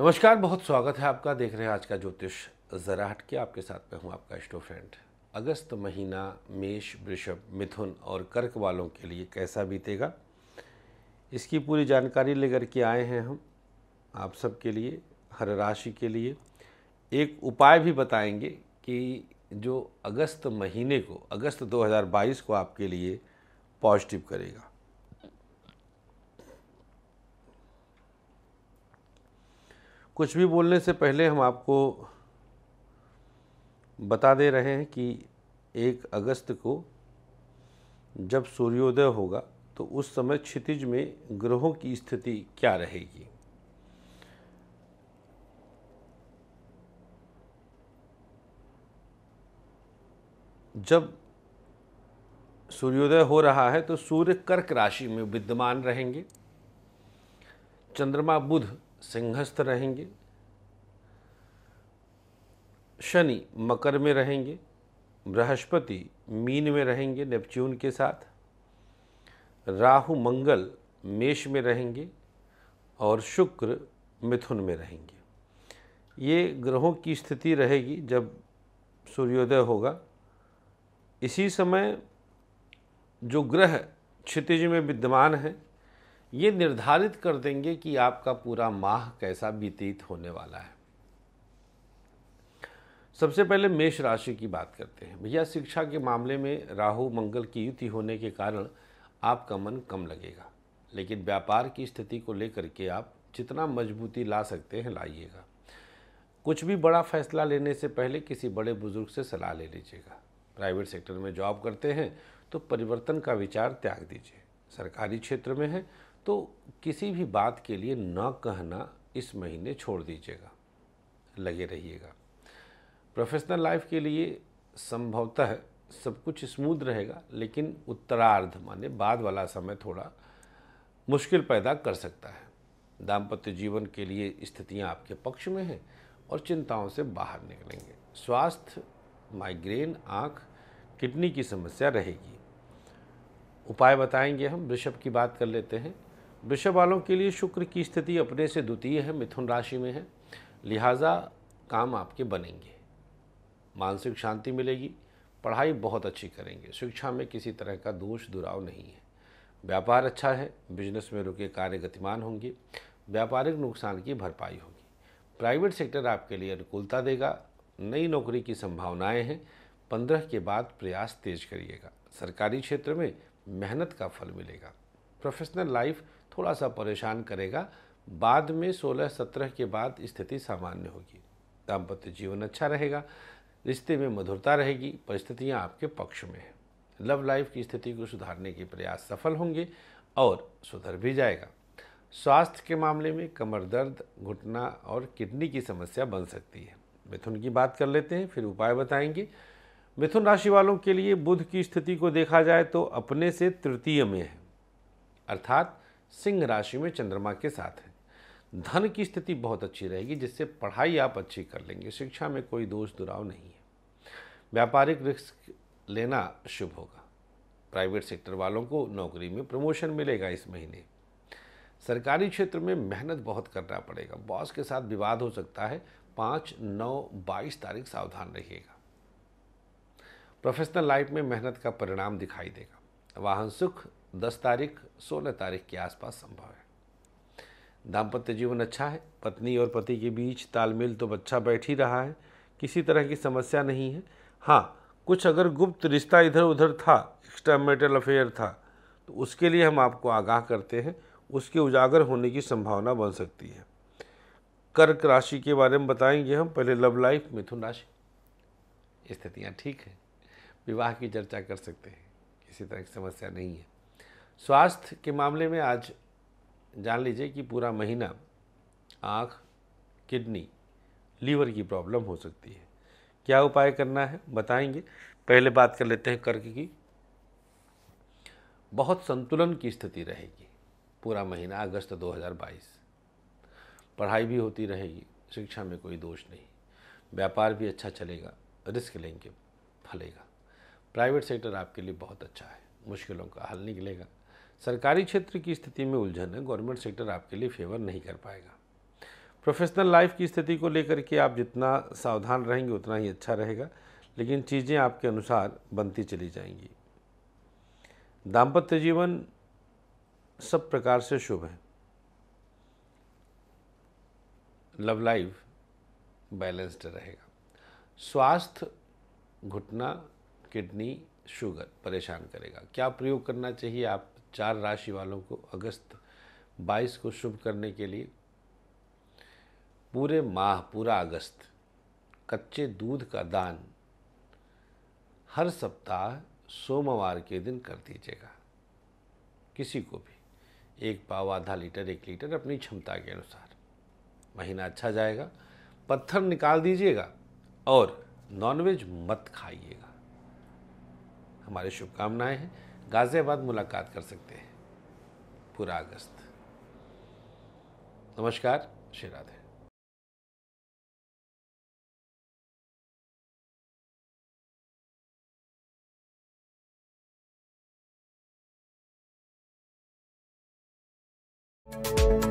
नमस्कार बहुत स्वागत है आपका देख रहे हैं आज का ज्योतिष जरा हट के आपके साथ में हूँ आपका स्टो फ्रेंड अगस्त महीना मेष वृषभ मिथुन और कर्क वालों के लिए कैसा बीतेगा इसकी पूरी जानकारी लेकर के आए हैं हम आप सब के लिए हर राशि के लिए एक उपाय भी बताएंगे कि जो अगस्त महीने को अगस्त 2022 को आपके लिए पॉजिटिव करेगा कुछ भी बोलने से पहले हम आपको बता दे रहे हैं कि एक अगस्त को जब सूर्योदय होगा तो उस समय क्षितिज में ग्रहों की स्थिति क्या रहेगी जब सूर्योदय हो रहा है तो सूर्य कर्क राशि में विद्यमान रहेंगे चंद्रमा बुध सिंहस्थ रहेंगे शनि मकर में रहेंगे बृहस्पति मीन में रहेंगे नेपच्यून के साथ राहु मंगल मेष में रहेंगे और शुक्र मिथुन में रहेंगे ये ग्रहों की स्थिति रहेगी जब सूर्योदय होगा इसी समय जो ग्रह क्षितिज में विद्यमान हैं ये निर्धारित कर देंगे कि आपका पूरा माह कैसा व्यतीत होने वाला है सबसे पहले मेष राशि की बात करते हैं भैया शिक्षा के मामले में राहु मंगल की युति होने के कारण आपका मन कम लगेगा लेकिन व्यापार की स्थिति को लेकर के आप जितना मजबूती ला सकते हैं लाइएगा कुछ भी बड़ा फैसला लेने से पहले किसी बड़े बुजुर्ग से सलाह ले लीजिएगा प्राइवेट सेक्टर में जॉब करते हैं तो परिवर्तन का विचार त्याग दीजिए सरकारी क्षेत्र में है तो किसी भी बात के लिए न कहना इस महीने छोड़ दीजिएगा लगे रहिएगा प्रोफेशनल लाइफ के लिए संभवतः सब कुछ स्मूथ रहेगा लेकिन उत्तरार्ध माने बाद वाला समय थोड़ा मुश्किल पैदा कर सकता है दाम्पत्य जीवन के लिए स्थितियां आपके पक्ष में हैं और चिंताओं से बाहर निकलेंगे स्वास्थ्य माइग्रेन आँख किडनी की समस्या रहेगी उपाय बताएंगे हम वृषभ की बात कर लेते हैं वृषभ वालों के लिए शुक्र की स्थिति अपने से द्वितीय है मिथुन राशि में है लिहाजा काम आपके बनेंगे मानसिक शांति मिलेगी पढ़ाई बहुत अच्छी करेंगे शिक्षा में किसी तरह का दोष दुराव नहीं है व्यापार अच्छा है बिजनेस में रुके कार्य गतिमान होंगे व्यापारिक नुकसान की भरपाई होगी प्राइवेट सेक्टर आपके लिए अनुकूलता देगा नई नौकरी की संभावनाएं हैं पंद्रह के बाद प्रयास तेज करिएगा सरकारी क्षेत्र में मेहनत का फल मिलेगा प्रोफेशनल लाइफ थोड़ा सा परेशान करेगा बाद में 16-17 के बाद स्थिति सामान्य होगी दाम्पत्य जीवन अच्छा रहेगा रिश्ते में मधुरता रहेगी परिस्थितियाँ आपके पक्ष में हैं लव लाइफ की स्थिति को सुधारने के प्रयास सफल होंगे और सुधर भी जाएगा स्वास्थ्य के मामले में कमर दर्द घुटना और किडनी की समस्या बन सकती है मिथुन की बात कर लेते हैं फिर उपाय बताएंगे मिथुन राशि वालों के लिए बुध की स्थिति को देखा जाए तो अपने से तृतीय में है अर्थात सिंह राशि में चंद्रमा के साथ है धन की स्थिति बहुत अच्छी रहेगी जिससे पढ़ाई आप अच्छी कर लेंगे शिक्षा में कोई दोष दुराव नहीं है व्यापारिक रिस्क लेना शुभ होगा प्राइवेट सेक्टर वालों को नौकरी में प्रमोशन मिलेगा इस महीने सरकारी क्षेत्र में मेहनत बहुत करना पड़ेगा बॉस के साथ विवाद हो सकता है पाँच नौ बाईस तारीख सावधान रहिएगा प्रोफेशनल लाइफ में मेहनत का परिणाम दिखाई देगा वाहन सुख दस तारीख सोलह तारीख के आसपास संभव है दाम्पत्य जीवन अच्छा है पत्नी और पति के बीच तालमेल तो अच्छा बैठ ही रहा है किसी तरह की समस्या नहीं है हाँ कुछ अगर गुप्त रिश्ता इधर उधर था एक्स्ट्रा मेटल अफेयर था तो उसके लिए हम आपको आगाह करते हैं उसके उजागर होने की संभावना बन सकती है कर्क राशि के बारे में बताएंगे हम पहले लव लाइफ मिथुन राशि स्थितियाँ ठीक हैं विवाह की चर्चा कर सकते हैं किसी तरह की समस्या नहीं है स्वास्थ्य के मामले में आज जान लीजिए कि पूरा महीना आँख किडनी लीवर की प्रॉब्लम हो सकती है क्या उपाय करना है बताएंगे पहले बात कर लेते हैं कर्क की बहुत संतुलन की स्थिति रहेगी पूरा महीना अगस्त 2022 पढ़ाई भी होती रहेगी शिक्षा में कोई दोष नहीं व्यापार भी अच्छा चलेगा रिस्क लेंगे फलेगा प्राइवेट सेक्टर आपके लिए बहुत अच्छा है मुश्किलों का हल निकलेगा सरकारी क्षेत्र की स्थिति में उलझन है गवर्नमेंट सेक्टर आपके लिए फेवर नहीं कर पाएगा प्रोफेशनल लाइफ की स्थिति को लेकर के आप जितना सावधान रहेंगे उतना ही अच्छा रहेगा लेकिन चीज़ें आपके अनुसार बनती चली जाएंगी दाम्पत्य जीवन सब प्रकार से शुभ है लव लाइफ बैलेंस्ड रहेगा स्वास्थ्य घुटना किडनी शुगर परेशान करेगा क्या प्रयोग करना चाहिए आप चार राशि वालों को अगस्त 22 को शुभ करने के लिए पूरे माह पूरा अगस्त कच्चे दूध का दान हर सप्ताह सोमवार के दिन कर दीजिएगा किसी को भी एक पाव आधा लीटर एक लीटर अपनी क्षमता के अनुसार महीना अच्छा जाएगा पत्थर निकाल दीजिएगा और नॉनवेज मत खाइएगा हमारी शुभकामनाएं हैं गाज़ियाबाद मुलाकात कर सकते हैं पूरा अगस्त नमस्कार श्री राधे thank you